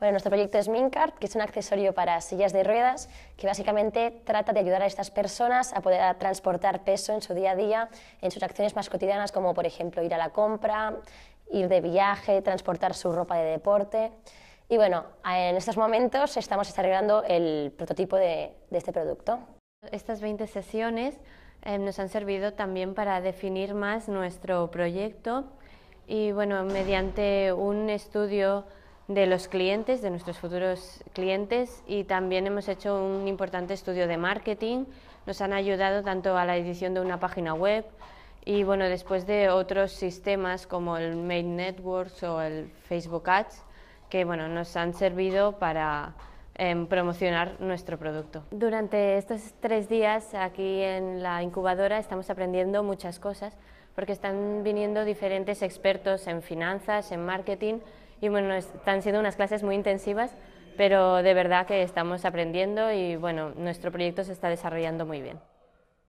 Bueno, nuestro proyecto es Mincart, que es un accesorio para sillas de ruedas que básicamente trata de ayudar a estas personas a poder transportar peso en su día a día, en sus acciones más cotidianas, como por ejemplo ir a la compra, ir de viaje, transportar su ropa de deporte. Y bueno, en estos momentos estamos desarrollando el prototipo de, este producto. Estas 20 sesiones em, nos han servido también para definir más nuestro proyecto y bueno, mediante un estudio de los clientes, de nuestros futuros clientes y también hemos hecho un importante estudio de marketing. Nos han ayudado tanto a la edición de una página web y bueno, después de otros sistemas como el main Networks o el Facebook Ads, que bueno, nos han servido para em, promocionar nuestro producto. Durante estos tres días aquí en la incubadora estamos aprendiendo muchas cosas porque están viniendo diferentes expertos en finanzas, en marketing, y bueno, están siendo unas clases muy intensivas, pero de verdad que estamos aprendiendo y bueno, nuestro proyecto se está desarrollando muy bien.